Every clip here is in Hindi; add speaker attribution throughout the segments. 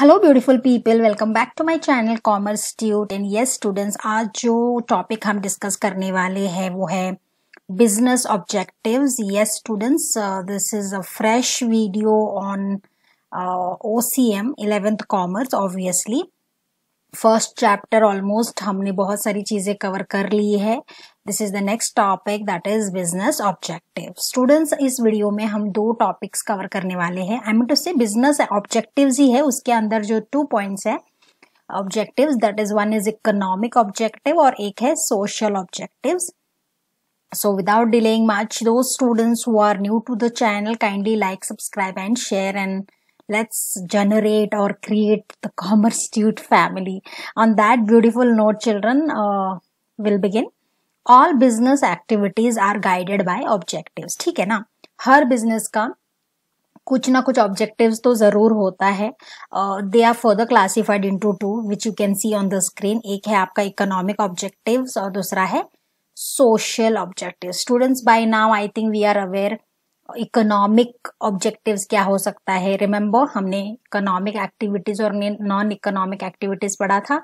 Speaker 1: Hello beautiful people welcome back to my channel commerce tute and yes students आज जो टॉपिक हम डिस्कस करने वाले हैं वो है business objectives yes students this is a fresh video on O C M eleventh commerce obviously first chapter almost हमने बहुत सारी चीज़ें कवर कर ली है this is the next topic that is business objective students इस वीडियो में हम दो टॉपिक्स कवर करने वाले हैं I mean to say business objective ही है उसके अंदर जो टू पॉइंट्स है objective that is one is economic objective और एक है social objective so without delaying much those students who are new to the channel kindly like subscribe and share and let's generate or create the commerce dude family on that beautiful note children uh, we'll begin all business activities are guided by objective ठीक है ना हर बिजनेस का कुछ ना कुछ ऑब्जेक्टिव्स तो जरूर होता है they are further classified in two which you can see on the screen एक है आपका इकोनॉमिक ऑब्जेक्टिव और दूसरा है social objective students by now I think we are aware economic objective क्या हो सकता है रिमेम्बर हमने इकोनॉमिक एक्टिविटीज और नॉन इकोनॉमिक एक्टिविटीज पढ़ा था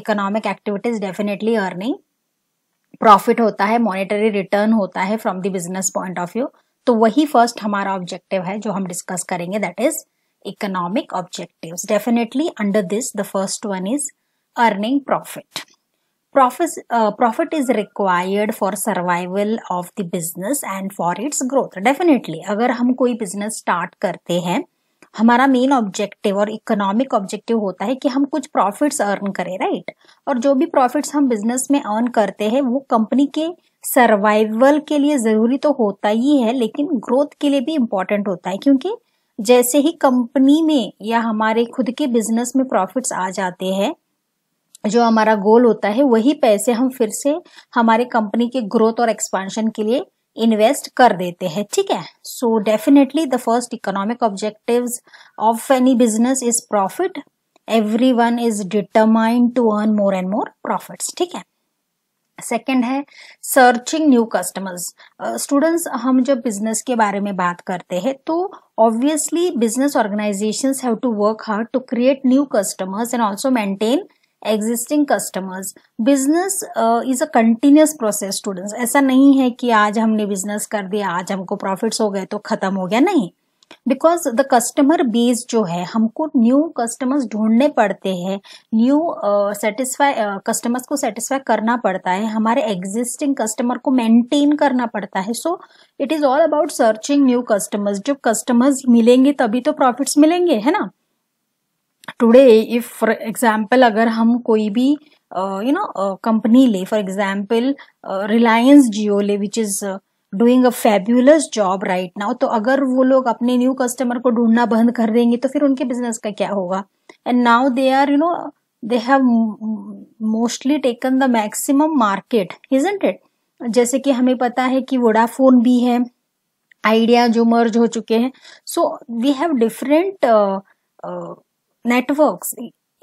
Speaker 1: economic activities definitely earning profit होता है मॉनेटरी रिटर्न होता है from the business point of view तो वही फर्स्ट हमारा ऑब्जेक्टिव है जो हम डिस्कस करेंगे that is economic objective definitely under this the first one is earning profit profit profit is required for survival of the business and for its growth definitely अगर हम कोई बिजनेस स्टार्ट करते हैं हमारा मेन ऑब्जेक्टिव और इकोनॉमिक ऑब्जेक्टिव होता है कि हम कुछ प्रॉफिट्स अर्न करें राइट और जो भी प्रॉफिट्स हम बिजनेस में अर्न करते हैं वो कंपनी के सर्वाइवल के लिए जरूरी तो होता ही है लेकिन ग्रोथ के लिए भी इम्पोर्टेंट होता है क्योंकि जैसे ही कंपनी में या हमारे खुद के बिजनेस में प्रॉफिट्स आ जाते हैं जो हमारा गोल होता है वही पैसे हम फिर से हमारे कंपनी के ग्रोथ और एक्सपांशन के लिए इन्वेस्ट कर देते हैं ठीक है so definitely the first economic objective of any business is profit everyone is determined to earn more and more profit ठीक है सेकेंड है सर्चिंग न्यू कस्टमर्स स्टूडेंट्स हम जब बिजनेस के बारे में बात करते हैं तो obviously business organisation have to work hard to create new customers and also maintain existing customers business is a continuous process students ऐसा नहीं है कि आज हमने बिजनेस कर दिया आज हमको प्रॉफिट्स हो गए तो खत्म हो गया नहीं बिकॉज द कस्टमर बेस जो है हमको न्यू कस्टमर्स ढूंढने पड़ते हैं न्यू सेटिस्फाई कस्टमर्स को सेटिस्फाई करना पड़ता है हमारे एग्जिस्टिंग कस्टमर को मेंटेन करना पड़ता है so it is all about searching new customers जब कस्टमर्स मिलेंगे तभी तो प्रॉफिट्स मिलेंगे है ना टुडे इफ फॉर एग्जाम्पल अगर हम कोई भी यू नो कंपनी ले फॉर एग्जाम्पल रिलायंस जियो ले which is doing a fabulous job right now तो अगर वो लोग अपने न्यू कस्टमर को ढूंढना बंद कर देंगे तो फिर उनके बिजनेस का क्या होगा and now they are you know they have mostly taken the maximum market isn't it जैसे कि हमें पता है कि वोडाफोन भी है आइडिया जो मर्ज हो चुके हैं so we have different network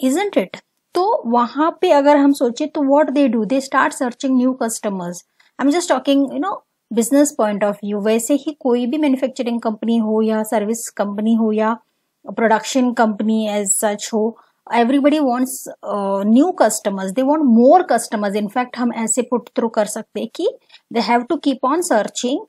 Speaker 1: isn't it तो वहां पे अगर हम सोचे तो what they do they start searching new customers I am just talking you know business point of view वैसे ही कोई भी मैन्युफैक्चरिंग कंपनी हो या सर्विस कंपनी हो या प्रोडक्शन कंपनी एज सच हो everybody wants new customers they want more customers in fact हम ऐसे पुट थ्रू कर सकते कि they have to keep on searching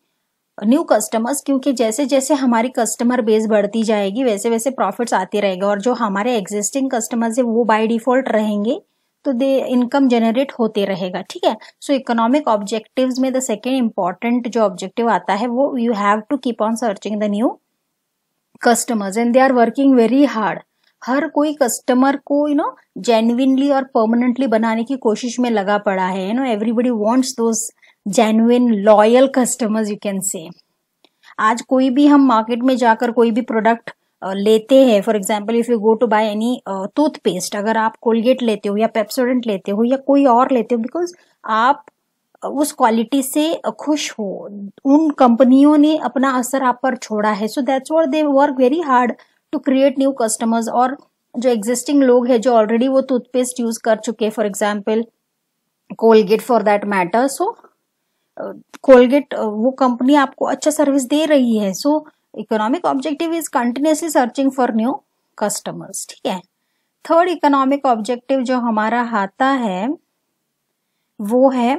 Speaker 1: new customers क्योंकि जैसे जैसे हमारी कस्टमर बेस बढ़ती जाएगी वैसे वैसे प्रॉफिट्स आते रहेगा और जो हमारे एग्जिस्टिंग कस्टमर्स है वो बाय डिफॉल्ट रहेंगे तो दे इनकम जनरेट होते रहेगा ठीक है सो इकोनॉमिक ऑब्जेक्टिव्स में द सेकेंड इंपॉर्टेंट जो ऑब्जेक्टिव आता है वो you have to keep on searching the new customers and they are working very hard हर कोई कस्टमर को यू नो जेन्युनली और परमानेंटली बनाने की कोशिश में लगा पड़ा है you know everybody wants those genuine loyal customers you can say आज कोई भी हम मार्केट में जाकर कोई भी प्रोडक्ट लेते हैं for example if you go to buy any toothpaste अगर आप कोलगेट लेते हो या पेप्सोडेंट लेते हो या कोई और लेते हो बिकॉज आप उस क्वालिटी से खुश हो उन कंपनियों ने अपना असर आप पर छोड़ा है so that's war they work very hard to create new customers और जो एग्जिस्टिंग लोग हैं जो ऑलरेडी वो टूथपेस्ट यूज कर चुके हैं for example Colgate for that matter so Colgate वो कंपनी आपको अच्छा सर्विस दे रही है so economic objective is continuously searching for new customers ठीक है थर्ड इकोनॉमिक ऑब्जेक्टिव जो हमारा आता है वो है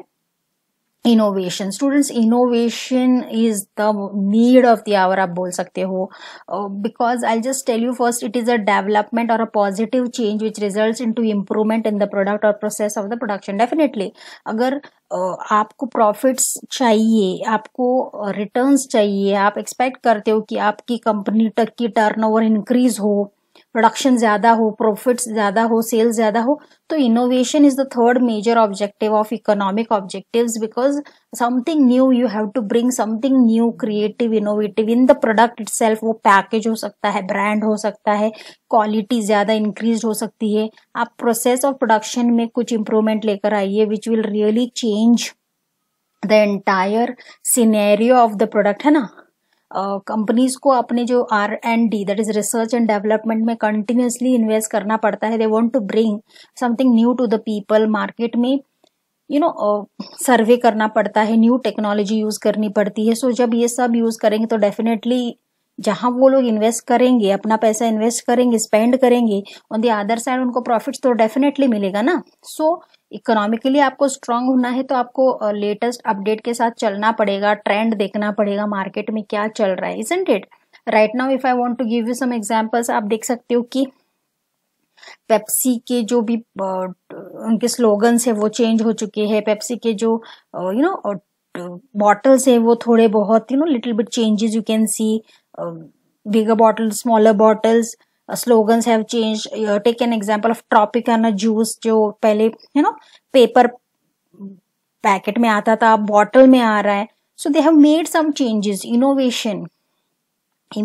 Speaker 1: innovation students innovation is the need of the hour आप बोल सकते हो because I just tell you first it is a development और a positive change which result into improvement in the product और process of the production definitely अगर uh, आपको प्रॉफिट्स चाहिए आपको रिटर्न्स uh, चाहिए आप एक्सपेक्ट करते हो कि आपकी कंपनी तक की टर्न ओवर इंक्रीज हो प्रोडक्शन ज्यादा हो प्रॉफिट्स ज्यादा हो सेल्स ज्यादा हो तो innovation is the third major objective of economic objectives because something new you have to bring something new creative innovative in the product it वो पैकेज हो सकता है ब्रांड हो सकता है क्वालिटी ज्यादा इंक्रीज हो सकती है आप प्रोसेस ऑफ प्रोडक्शन में कुछ इंप्रूवमेंट लेकर आइए which will really change the entire scenario of the product है ना कंपनीज को अपने जो R and D that is research and development में कंटिन्यूसली इन्वेस्ट करना पड़ता है they want to bring something new to the people market में यू नो सर्वे करना पड़ता है न्यू टेक्नोलॉजी यूज करनी पड़ती है सो so, जब ये सब यूज करेंगे तो डेफिनेटली जहां वो लोग इन्वेस्ट करेंगे अपना पैसा इन्वेस्ट करेंगे स्पेंड करेंगे ऑन द अदर साइड उनको प्रॉफिट तो डेफिनेटली मिलेगा ना सो so, इकोनॉमिकली आपको स्ट्रांग होना है तो आपको लेटेस्ट अपडेट के साथ चलना पड़ेगा ट्रेंड देखना पड़ेगा मार्केट में क्या चल रहा है isn't it right now if I want to give you some examples आप देख सकते हो कि पेप्सी के जो भी उनके स्लोगन्स है वो चेंज हो चुके हैं पेप्सी के जो यू नो बॉटल्स है वो थोड़े बहुत you know little bit changes you can see bigger bottle smaller bottles slogans have change take an example of Tropicana juice जो पहले यू नो पेपर पैकेट में आता था बॉटल में आ रहा है so they have made some changes innovation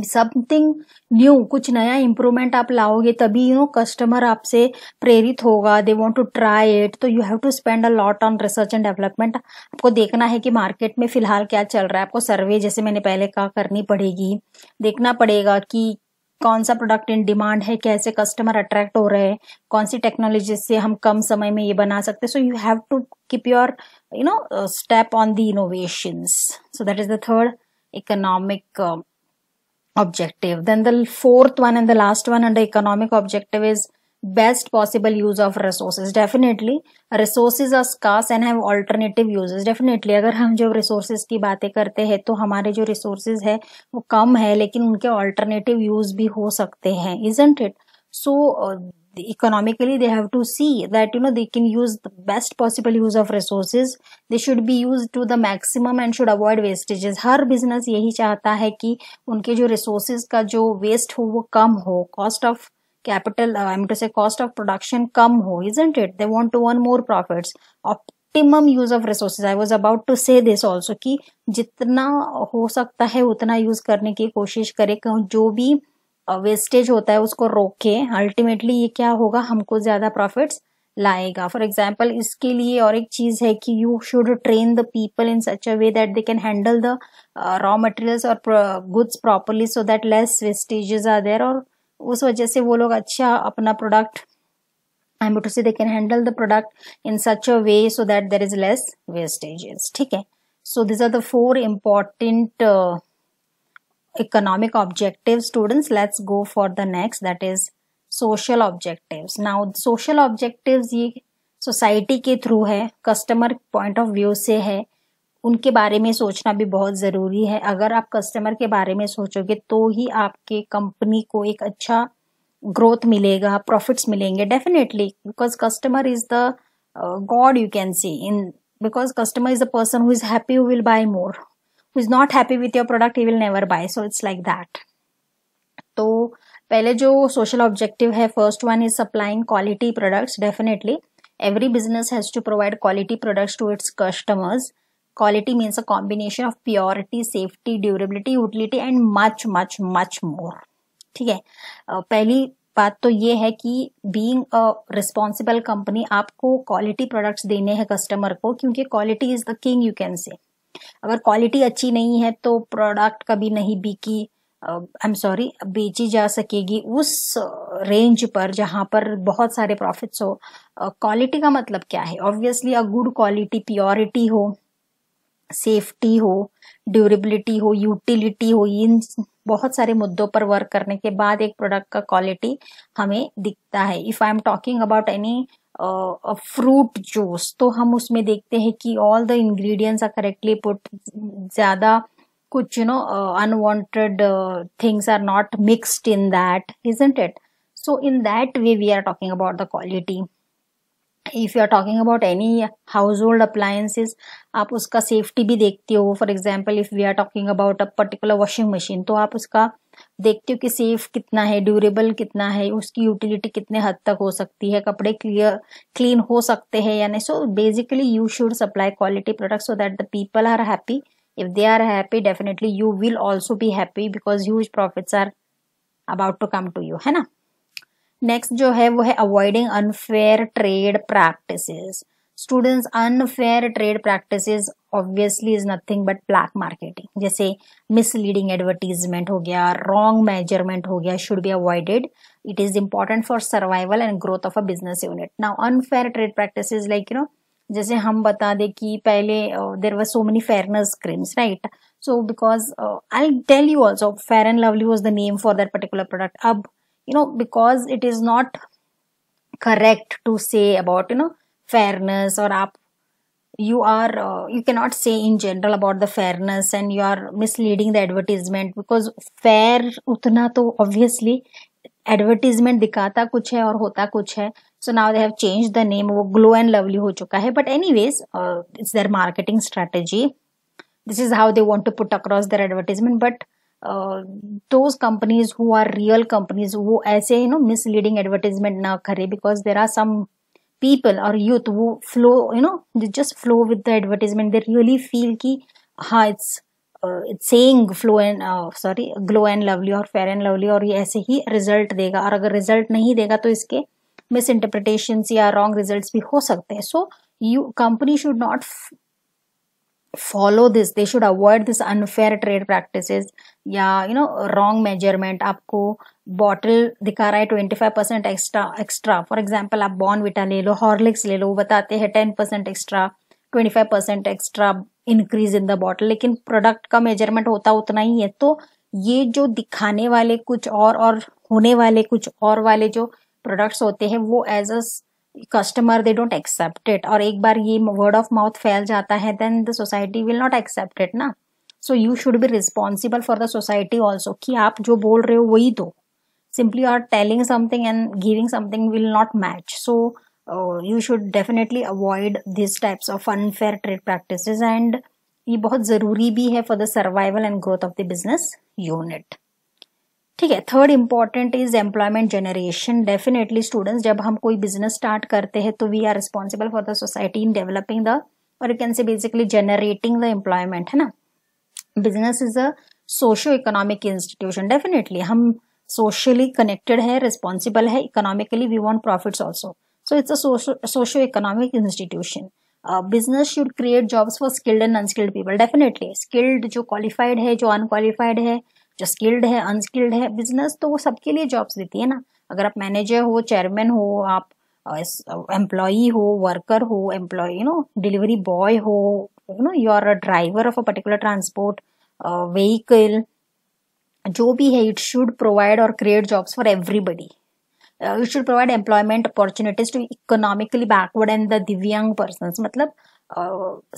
Speaker 1: something new कुछ नया इम्प्रूवमेंट आप लाओगे तभी यू नो कस्टमर आपसे प्रेरित होगा they want to try it तो you have to spend a lot on research and development आपको देखना है कि मार्केट में फिलहाल क्या चल रहा है आपको सर्वे जैसे मैंने पहले कहा करनी पड़ेगी देखना पड़ेगा कि कौन सा प्रोडक्ट इन डिमांड है कैसे कस्टमर अट्रैक्ट हो रहे हैं कौन सी टेक्नोलॉजी से हम कम समय में ये बना सकते हैं so you have to keep your you know step on the innovations so that is the third economic objective then the fourth one and the last one one economic objective is best possible use of resources definitely resources are scarce and have alternative uses definitely अगर हम जो resources की बातें करते हैं तो हमारे जो resources है वो कम है लेकिन उनके alternative use भी हो सकते हैं isn't it so uh, economically they have to see that you know they can use the best possible use of resources they should be used to the maximum and should avoid wastages her business यही चाहता है कि उनके जो resources का जो waste हो वो कम हो cost of capital uh, i mean to say cost of production come ho isn't it they want to earn more profits optimum use of resources I was about to say this also कि जितना हो सकता है उतना यूज करने की कोशिश करें जो भी वेस्टेज uh, होता है उसको रोके अल्टीमेटली ये क्या होगा हमको ज्यादा प्रॉफिट्स लाएगा फॉर एग्जाम्पल इसके लिए और एक चीज है कि you should train the people in such a way that they can handle the raw materials और goods properly so that less wastages are there और उस वजह से वो लोग अच्छा अपना product I mean to say they can handle the product in such a way so that there is less wastages ठीक है so these are the four important economic objective students let's go for the next that is social objective now social objective ये सोसाइटी के थ्रू है कस्टमर पॉइंट ऑफ व्यू से है उनके बारे में सोचना भी बहुत ज़रूरी है अगर आप कस्टमर के बारे में सोचोगे तो ही आपके कंपनी को एक अच्छा ग्रोथ मिलेगा प्रॉफिट्स मिलेंगे definitely because customer is the god you can see in because customer is the person who is happy will buy more who is not happy with your product he will never buy so it's like that तो पहले जो सोशल ऑब्जेक्टिव है first one is supplying quality products definitely every business has to provide quality products to its customers Quality means a combination of purity, safety, durability, utility and much, much, much more. ठीक है पहली बात तो ये है कि बीइंग अ रिस्पॉन्सिबल कंपनी आपको क्वालिटी प्रोडक्ट्स देने हैं कस्टमर को क्योंकि quality is the king you can say अगर क्वालिटी अच्छी नहीं है तो प्रोडक्ट कभी नहीं बिकी आई एम सॉरी बेची जा सकेगी उस रेंज पर जहाँ पर बहुत सारे प्रॉफिट्स हो क्वालिटी uh, का मतलब क्या है obviously a good quality purity हो सेफ्टी हो ड्यूरेबिलिटी हो यूटिलिटी हो इन बहुत सारे मुद्दों पर वर्क करने के बाद एक प्रोडक्ट का क्वालिटी हमें दिखता है if I am talking about any fruit juice तो हम उसमें देखते हैं कि all the ingredients are correctly put ज्यादा कुछ you know unwanted things are not mixed in that isn't it so in that way we are talking about the quality if you are talking about any household appliances आप उसका सेफ्टी भी देखते हो for example if we are talking about a particular washing machine तो आप उसका देखते हो कि सेफ कितना है ड्यूरेबल कितना है उसकी यूटिलिटी कितने हद तक हो सकती है कपड़े क्लियर क्लीन हो सकते हैं यानी so basically you should supply quality product so that the people are happy if they are happy definitely you will also भी happy because huge profits are about to come to you है ना नेक्स्ट जो है वो है avoiding unfair trade practices students unfair trade practices obviously is nothing but black marketing जैसे मिसलीडिंग एडवर्टीजमेंट हो गया रॉन्ग मेजरमेंट हो गया should be avoided it is important for survival and growth of a business unit now unfair trade practice like you know जैसे हम बता दें कि पहले there were so many fairness creams right so because I tell you also fair and lovely was the name for that particular product अब you know because it is not correct to say about you know fairness or up you are uh, you cannot say in general about the fairness and you are misleading the advertisement because fair utna to obviously advertisement दिखाता कुछ है और होता कुछ है so now they have change the name वो ग्लो एंड लवली हो चुका है but anyways it's their marketing strategy this is how they want to put across their advertisement but those companies who are real companies वो ऐसे यू नो मिसलीडिंग एडवर्टीजमेंट ना करे because there are some people और यूथ वो flow you know just flow with the advertisement they really feel की हाँ it's saying flow and sorry glow and lovely और फेयर एंड लवली और ये ऐसे ही रिजल्ट देगा और अगर रिजल्ट नहीं देगा तो इसके मिस इंटरप्रिटेशन या रॉन्ग रिजल्ट भी हो सकते हैं so you company should not follow this they should avoid this unfair trade practice या यू नो रॉन्ग मेजरमेंट आपको बॉटल दिखा रहा है twenty five percent extra extra for example आप बॉर्न ले लो हॉर्लिक्स ले लो बताते हैं ten percent extra twenty five percent extra increase in the bottle लेकिन प्रोडक्ट का मेजरमेंट होता उतना ही है तो ये जो दिखाने वाले कुछ और और होने वाले कुछ और वाले जो प्रोडक्ट्स होते हैं वो as a customer they don't accept it और एक बार ये वर्ड ऑफ माउथ फैल जाता है then the society will not accept it ना so you should be responsible for the society also कि आप जो बोल रहे हो वही those simply are telling something and giving something will not match so you should definitely avoid this types of unfair trade practice and ये बहुत ज़रूरी भी है for the survival and growth of the business unit ठीक है third important is employment generation definitely students जब हम कोई बिजनेस स्टार्ट करते हैं तो we are responsible for the society in developing the और you can say basically generating the employment है ना business is a socio economic institution definitely हम सोशली कनेक्टेड है रिस्पॉन्सिबल है economically we want profit also so it's a socio economic institution business should create jobs for skilled and unskilled people definitely skilled जो क्वालिफाइड है जो अनक्वालिफाइड है जो स्किल्ड है अनस्किल्ड है बिजनेस तो वो सबके लिए जॉब्स देती है ना अगर आप मैनेजर हो चेयरमैन हो आप एम्प्लॉई हो वर्कर हो employ you know delivery boy हो you know you are a driver of a particular transport vehicle जो भी है इट शुड प्रोवाइड और create jobs for everybody you should provide employment opportunities to economically backward and the दिव्यांग पर्सन मतलब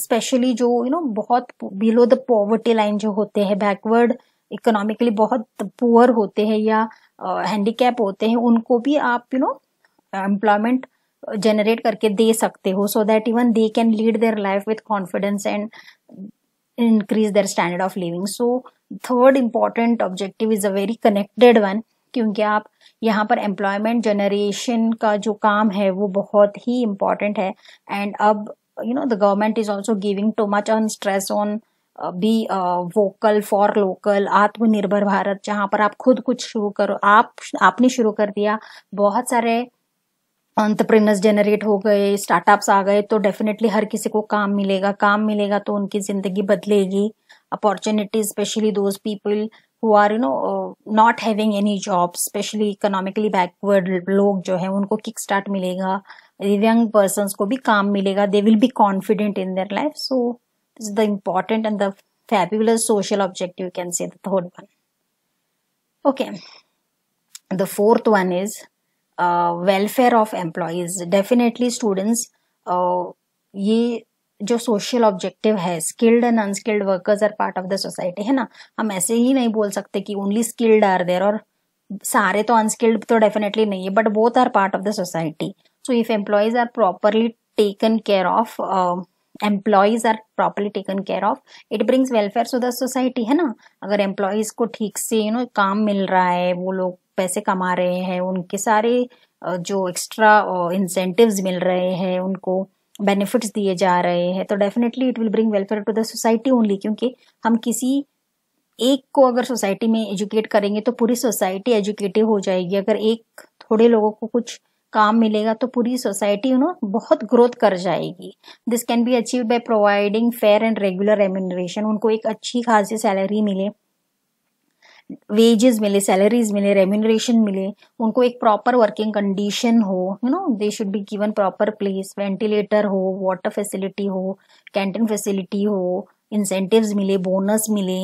Speaker 1: स्पेशली uh, जो यू you नो know, बहुत बिलो द पॉवर्टी लाइन जो होते हैं बैकवर्ड इकोनॉमिकली बहुत पुअर होते हैं या हैंडीकैप होते हैं उनको भी आप यू नो एम्प्लॉयमेंट जनरेट करके दे सकते हो so that even they can lead their life with confidence and increase their standard of living so third important objective is a very connected one क्योंकि आप यहाँ पर एम्प्लॉयमेंट जनरेशन का जो काम है वो बहुत ही इम्पॉर्टेंट है एंड अब you know the government is also giving too much on stress on be vocal for local Aatmanirbhar Bharat जहां पर आप खुद कुछ शुरू करो आप आपने शुरू कर दिया बहुत सारे ऑन्टरप्रिनर्स जनरेट हो गए स्टार्टअप्स आ गए तो डेफिनेटली हर किसी को काम मिलेगा काम मिलेगा तो उनकी जिंदगी बदलेगी opportunity specially those people who are you know not having any job specially economically backward लोग जो है उनको किक स्टार्ट मिलेगा यंग पर्सन को भी काम मिलेगा they will be confident in their life so is the important and the fabulous social objective, you can say the third one. Okay. The fourth one is uh, welfare of employees. Definitely students, uh, ye जो सोशल ऑब्जेक्टिव है skilled and unskilled workers are part of the society है ना हम ऐसे ही नहीं बोल सकते कि ओनली स्किल्ड आर देर और सारे तो अनस्किल्ड तो डेफिनेटली नहीं है but both are part of the society so if employees are properly taken care of employees are properly taken care of it brings welfare to the society है ना अगर एम्प्लॉयज को ठीक से यू you नो know, काम मिल रहा है वो लोग पैसे कमा रहे हैं उनके सारे जो एक्स्ट्रा इंसेंटिव्स मिल रहे हैं उनको बेनिफिट्स दिए जा रहे हैं तो definitely it will bring welfare to the society only क्योंकि हम किसी एक को अगर सोसाइटी में एजुकेट करेंगे तो पूरी सोसाइटी एजुकेटिव हो जाएगी अगर एक थोड़े लोगों को कुछ काम मिलेगा तो पूरी सोसाइटी यू नो बहुत ग्रोथ कर जाएगी this can be achieve by providing fair and regular remuneration उनको एक अच्छी खासी सैलरी मिले वेजेस मिले सैलरीज मिले रेम्यूनरेशन मिले उनको एक प्रॉपर वर्किंग कंडीशन हो you know they should be given proper place ventilator हो वाटर फैसिलिटी हो कैंटीन फैसिलिटी हो इंसेंटिव्स मिले बोनस मिले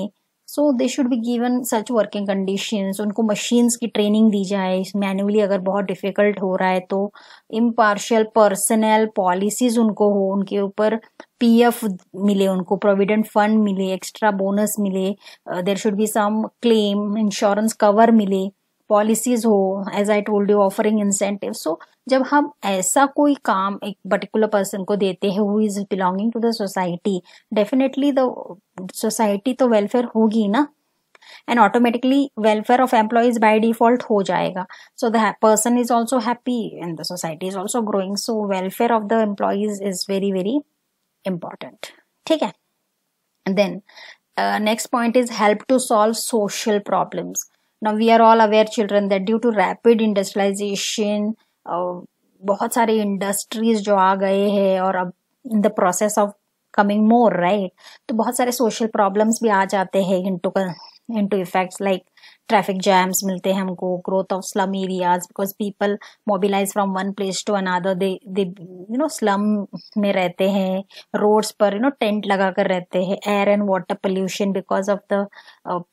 Speaker 1: so they should be given such working conditions उनको मशीन्स की ट्रेनिंग दी जाए मैनुअली अगर बहुत डिफिकल्ट हो रहा है तो इम्पार्शियल पर्सनल पॉलिसीज उनको हो उनके ऊपर पीएफ मिले उनको प्रोविडेंट फंड मिले एक्स्ट्रा बोनस मिले there should be some claim insurance cover मिले पॉलिसीज हो as I told you offering incentive so जब हम ऐसा कोई काम एक पर्टिकुलर पर्सन को देते हैं who is belonging to the society definitely the society तो वेलफेयर होगी ना and automatically welfare of employees by default हो जाएगा so the person is also happy and the society is also growing so welfare of the employees is very very important ठीक है then next point is help to solve social problems now we are all aware children that due to rapid industrialization uh, बहुत सारे इंडस्ट्रीज जो आ गए हैं और अब in the process of coming more right तो बहुत सारे सोशल प्रॉब्लम्स भी आ जाते हैं into effects like traffic jams मिलते हैं हमको growth of slum areas because people mobilize from one place to another they they you know slum में रहते हैं रोड्स पर यू नो टेंट लगा कर रहते हैं air and water pollution because of the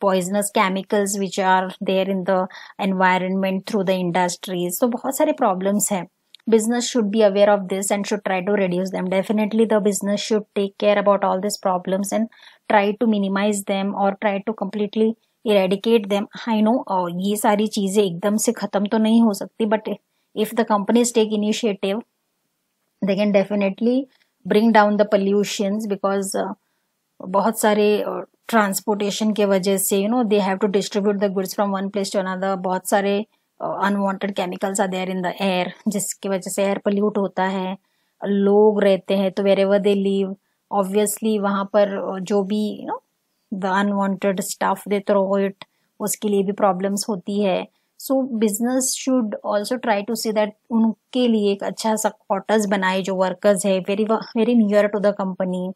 Speaker 1: poisonous chemicals which are there in the environment through the industries तो बहुत सारे प्रॉब्लम्स हैं business should be aware of this and should try to reduce them definitely the business should take care about all this problems and try to minimize them और try to completely eradicate them I know ये सारी चीजें एकदम से खत्म तो नहीं हो सकती but if the companies take initiative they can definitely bring down the pollution because बहुत सारे ट्रांसपोर्टेशन uh, के वजह से you know they have to distribute the goods from one place to another बहुत सारे unwanted chemicals are there in the air जिसकी वजह से एयर पोल्यूट होता है लोग रहते हैं तो wherever they leave obviously वहाँ पर uh, जो भी you know the unwanted staff they throw it उसके लिए भी प्रॉब्लम्स होती है so business should also try to see that उनके लिए एक अच्छा सा क्वार्टर्स बनाए जो वर्कर्स है very very near to the company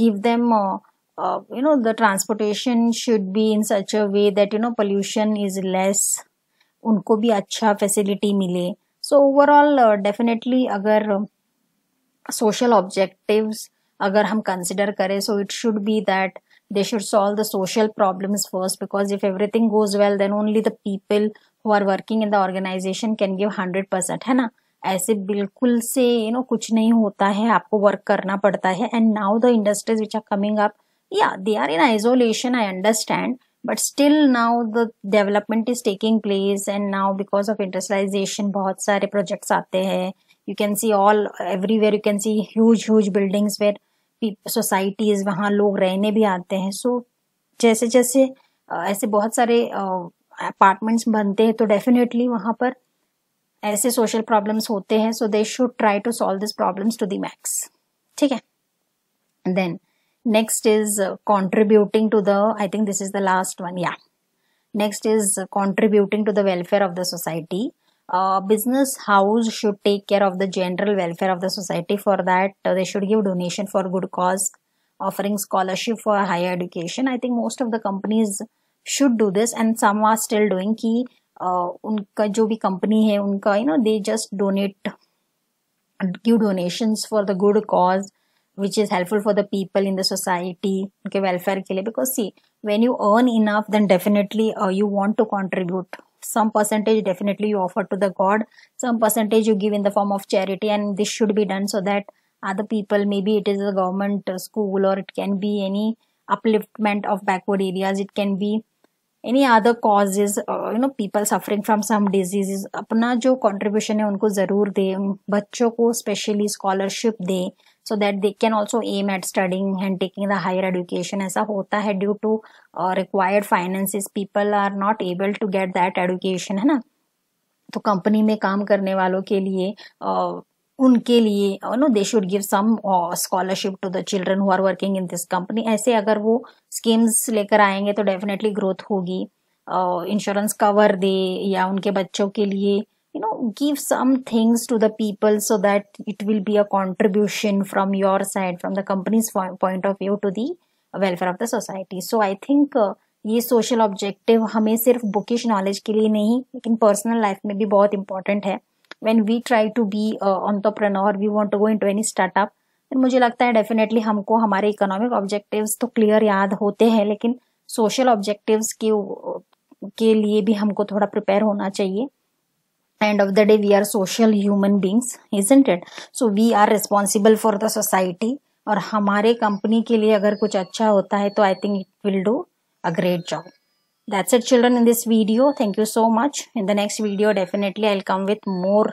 Speaker 1: give them you know the transportation should be in such a way that you know pollution is less उनको भी अच्छा फैसिलिटी मिले सो ओवरऑल डेफिनेटली अगर सोशल ऑब्जेक्टिव अगर हम कंसिडर करें so it should be that they should solve the social problems first because if everything goes well then only the people who are working in the organization can give 100% है ना ऐसे बिल्कुल से यू you नो know, कुछ नहीं होता है आपको वर्क करना पड़ता है and now the industries which are coming up या they are in isolation I understand but still now the development is taking place and now because of industrialisation बहुत सारे प्रोजेक्ट्स आते हैं you can see all everywhere you can see huge huge buildings where societies वहाँ लोग रहने भी आते हैं सो so, जैसे जैसे ऐसे बहुत सारे अपार्टमेंट्स बनते हैं तो डेफिनेटली वहाँ पर ऐसे सोशल प्रॉब्लम्स होते हैं so they should try to solve this problems to the max ठीक है then next is contributing to the I think this is the last one या next is contributing to the welfare of the society uh, business house should take care of the general welfare of the society for that uh, they should give donation for good cause offering scholarship for higher education i think most of the companies should do this and some are still doing ki uh, unka jo bhi company hai unka you know they just donate give donations for the good cause which is helpful for the people in the society unke welfare ke liye because see when you earn enough then definitely uh, you want to contribute some percentage definitely you offer to the god some percentage you give in the form of charity and this should be done so that other people maybe it is a government school or it can be any upliftment of backward areas it can be any other causes uh, you know people suffering from some diseases अपना जो contribution है उनको ज़रूर दें बच्चों को specially scholarship दें so that they can also aim at studying and taking the higher education ऐसा होता है due to required finance people are not able to get that education है ना तो कंपनी में काम करने वालों के लिए uh, उनके लिए no they should give some scholarship to the children who are working in this company ऐसे अगर वो स्कीम्स लेकर आएंगे तो डेफिनेटली ग्रोथ होगी इंश्योरेंस uh, कवर दे या उनके बच्चों के लिए you know give some things to the people so that it will be a contribution from your side from the company's point of view to the welfare of the society so i think uh, ये सोशल ऑब्जेक्टिव हमें सिर्फ बुकिश नॉलेज के लिए नहीं लेकिन पर्सनल लाइफ में भी बहुत इंपॉर्टेंट है when we try to be entrepreneur we want to go into any startup मुझे लगता है डेफिनेटली हमको हमारे इकोनॉमिक ऑब्जेक्टिव्स तो क्लियर याद होते हैं लेकिन सोशल ऑब्जेक्टिव्स के uh, के लिए भी हमको थोड़ा प्रिपेयर होना चाहिए end of the day we are social human beings isn't it so we are responsible for the society और हमारे कंपनी के लिए अगर कुछ अच्छा होता है तो I think it will do a great job that's it children in this video thank you so much in the next video definitely I come with more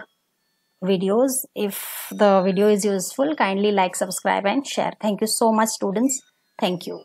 Speaker 1: videos if the video is useful kindly like subscribe and share thank you so much students thank you